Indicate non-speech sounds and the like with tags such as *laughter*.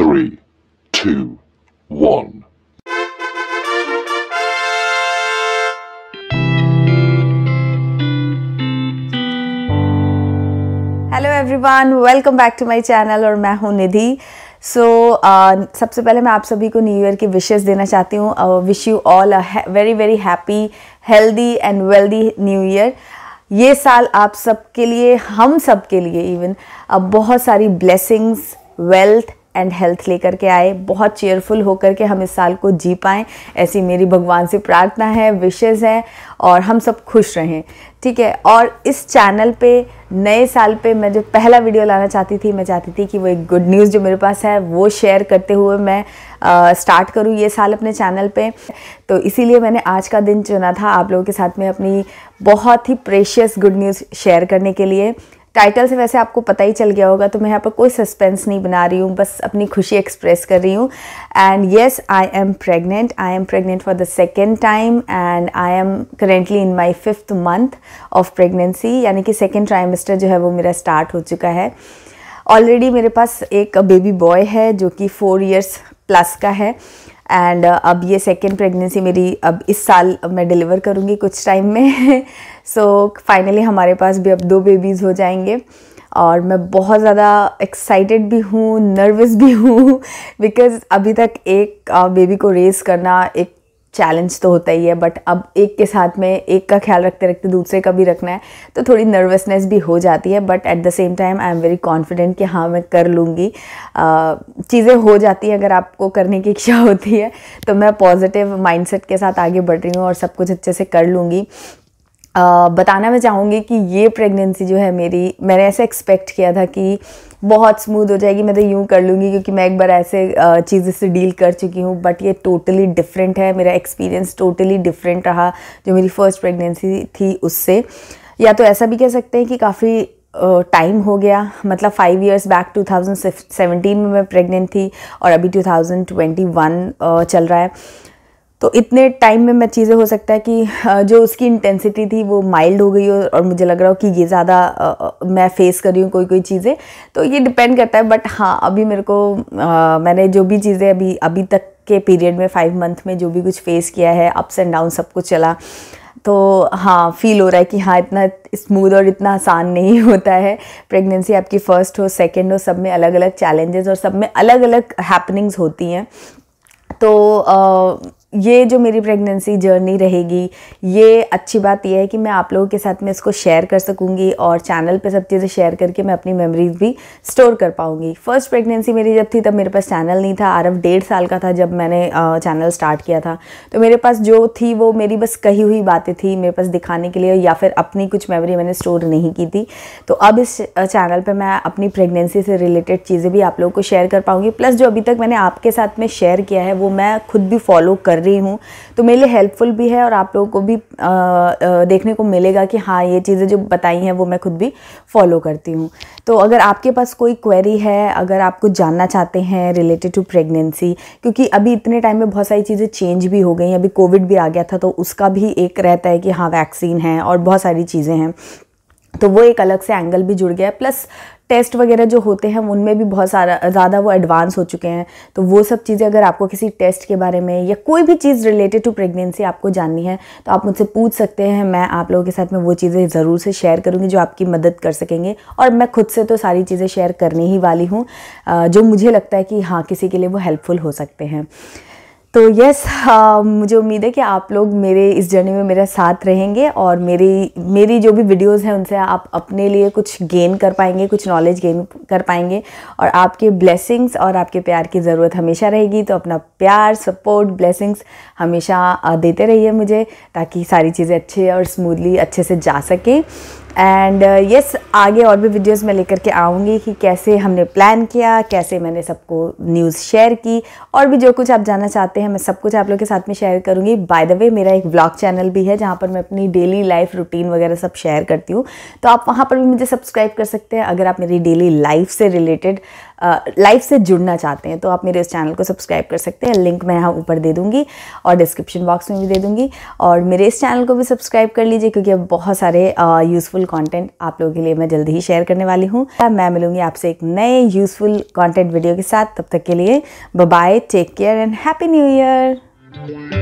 three, two, one. Hello everyone welcome back to my channel और मैं हूं निधि सो so, uh, सबसे पहले मैं आप सभी को न्यू ईयर की विशेस देना चाहती हूँ wish you all a very very happy healthy and wealthy new year ये साल आप सबके लिए हम सब के लिए इवन uh, बहुत सारी ब्लेसिंग्स वेल्थ एंड हेल्थ लेकर के आए बहुत चेयरफुल होकर के हम इस साल को जी पाएँ ऐसी मेरी भगवान से प्रार्थना है विशेज़ हैं और हम सब खुश रहें ठीक है और इस चैनल पे नए साल पे मैं जो पहला वीडियो लाना चाहती थी मैं चाहती थी कि वो एक गुड न्यूज़ जो मेरे पास है वो शेयर करते हुए मैं आ, स्टार्ट करूँ ये साल अपने चैनल पे तो इसीलिए मैंने आज का दिन चुना था आप लोगों के साथ में अपनी बहुत ही प्रेशियस गुड न्यूज़ शेयर करने के लिए टाइटल से वैसे आपको पता ही चल गया होगा तो मैं यहाँ पर कोई सस्पेंस नहीं बना रही हूँ बस अपनी खुशी एक्सप्रेस कर रही हूँ and yes I am pregnant I am pregnant for the second time and I am currently in my fifth month of pregnancy यानी कि सेकेंड ट्राइमेस्टर जो है वो मेरा स्टार्ट हो चुका है ऑलरेडी मेरे पास एक बेबी बॉय है जो कि फ़ोर ईयर्स प्लस का है एंड uh, अब ये सेकेंड प्रेगनेंसी मेरी अब इस साल मैं डिलीवर करूँगी कुछ टाइम में सो *laughs* so, फाइनली हमारे पास भी अब दो बेबीज़ हो जाएंगे और मैं बहुत ज़्यादा एक्साइटेड भी हूँ नर्वस भी हूँ बिकॉज़ *laughs* अभी तक एक बेबी uh, को रेस करना एक चैलेंज तो होता ही है बट अब एक के साथ में एक का ख्याल रखते रखते दूसरे का भी रखना है तो थोड़ी नर्वसनेस भी हो जाती है but at the same time I am very confident कि हाँ मैं कर लूँगी चीज़ें हो जाती हैं अगर आपको करने की इच्छा *laughs* होती है तो मैं पॉजिटिव माइंडसेट के साथ आगे बढ़ रही हूँ और सब कुछ अच्छे से कर लूँगी बताना मैं चाहूँगी कि ये प्रेगनेंसी जो है मेरी मैंने ऐसे एक्सपेक्ट किया था कि बहुत स्मूथ हो जाएगी मैं तो यूँ कर लूँगी क्योंकि मैं एक बार ऐसे uh, चीज़ से डील कर चुकी हूँ बट ये टोटली डिफरेंट है मेरा एक्सपीरियंस टोटली डिफरेंट रहा जो मेरी फर्स्ट प्रेगनेंसी थी उससे या तो ऐसा भी कह सकते हैं कि काफ़ी टाइम uh, हो गया मतलब फाइव इयर्स बैक 2017 में मैं प्रेग्नेंट थी और अभी 2021 uh, चल रहा है तो इतने टाइम में मैं चीज़ें हो सकता है कि जो उसकी इंटेंसिटी थी वो माइल्ड हो गई हो और मुझे लग रहा हो कि ये ज़्यादा मैं फेस कर रही हूँ कोई कोई चीज़ें तो ये डिपेंड करता है बट हाँ अभी मेरे को आ, मैंने जो भी चीज़ें अभी अभी तक के पीरियड में फाइव मंथ में जो भी कुछ फेस किया है अप्स एंड डाउन सब कुछ चला तो हाँ फील हो रहा है कि हाँ इतना स्मूथ और इतना आसान नहीं *laughs* होता है प्रेगनेंसी आपकी फ़र्स्ट हो सेकेंड हो सब में अलग अलग चैलेंजेस और सब में अलग अलग हैपनिंग्स होती हैं तो आ, ये जो मेरी प्रेगनेंसी जर्नी रहेगी ये अच्छी बात यह है कि मैं आप लोगों के साथ में इसको शेयर कर सकूँगी और चैनल पे सब चीज़ें शेयर करके मैं अपनी मेमोरीज भी स्टोर कर पाऊँगी फर्स्ट प्रेगनेंसी मेरी जब थी तब मेरे पास चैनल नहीं था आरफ डेढ़ साल का था जब मैंने चैनल स्टार्ट किया था तो मेरे पास जो थी वो मेरी बस कही हुई बातें थी मेरे पास दिखाने के लिए या फिर अपनी कुछ मेमोरी मैंने स्टोर नहीं की थी तो अब इस चैनल पर मैं अपनी प्रेगनेंसी से रिलेटेड चीज़ें भी आप लोगों को शेयर कर पाऊँगी प्लस जो अभी तक मैंने आपके साथ में शेयर किया है वो मैं खुद भी फॉलो कर रही हूँ तो मेरे लिए हेल्पफुल भी है और आप लोगों को भी आ, आ, देखने को मिलेगा कि हाँ ये चीज़ें जो बताई हैं वो मैं खुद भी फॉलो करती हूँ तो अगर आपके पास कोई क्वेरी है अगर आप कुछ जानना चाहते हैं रिलेटेड टू प्रेगनेंसी क्योंकि अभी इतने टाइम में बहुत सारी चीज़ें चेंज भी हो गई अभी कोविड भी आ गया था तो उसका भी एक रहता है कि हाँ वैक्सीन है और बहुत सारी चीज़ें हैं तो वो एक अलग से एंगल भी जुड़ गया है प्लस टेस्ट वगैरह जो होते हैं उनमें भी बहुत सारा ज़्यादा वो एडवांस हो चुके हैं तो वो सब चीज़ें अगर आपको किसी टेस्ट के बारे में या कोई भी चीज़ रिलेटेड टू प्रेगनेंसी आपको जाननी है तो आप मुझसे पूछ सकते हैं मैं आप लोगों के साथ में वो चीज़ें ज़रूर से शेयर करूँगी जो आपकी मदद कर सकेंगे और मैं खुद से तो सारी चीज़ें शेयर करने ही वाली हूँ जो मुझे लगता है कि हाँ किसी के लिए वो हेल्पफुल हो सकते हैं तो यस *laughs* मुझे उम्मीद है कि आप लोग मेरे इस जर्नी में मेरा साथ रहेंगे और मेरी मेरी जो भी वीडियोस हैं उनसे आप अपने लिए कुछ गेन कर पाएंगे कुछ नॉलेज गेन कर पाएंगे और आपके ब्लेसिंग्स और आपके प्यार की ज़रूरत हमेशा रहेगी तो अपना प्यार सपोर्ट ब्लेसिंग्स हमेशा देते रहिए मुझे ताकि सारी चीज़ें अच्छे और स्मूदली अच्छे से जा सकें एंड यस uh, yes, आगे और भी वीडियोस मैं लेकर के आऊँगी कि कैसे हमने प्लान किया कैसे मैंने सबको न्यूज़ शेयर की और भी जो कुछ आप जानना चाहते हैं मैं सब कुछ आप लोगों के साथ में शेयर करूँगी बाय द वे मेरा एक ब्लॉग चैनल भी है जहाँ पर मैं अपनी डेली लाइफ रूटीन वगैरह सब शेयर करती हूँ तो आप वहाँ पर भी मुझे सब्सक्राइब कर सकते हैं अगर आप मेरी डेली लाइफ से रिलेटेड लाइफ से जुड़ना चाहते हैं तो आप मेरे इस चैनल को सब्सक्राइब कर सकते हैं लिंक मैं यहाँ ऊपर दे दूँगी और डिस्क्रिप्शन बॉक्स में भी दे दूँगी और मेरे इस चैनल को भी सब्सक्राइब कर लीजिए क्योंकि अब बहुत सारे यूज़फुल कॉन्टेंट आप लोगों के लिए मैं जल्दी ही शेयर करने वाली हूँ मैं मिलूँगी आपसे एक नए यूज़फुल कॉन्टेंट वीडियो के साथ तब तक के लिए bye take care and happy new year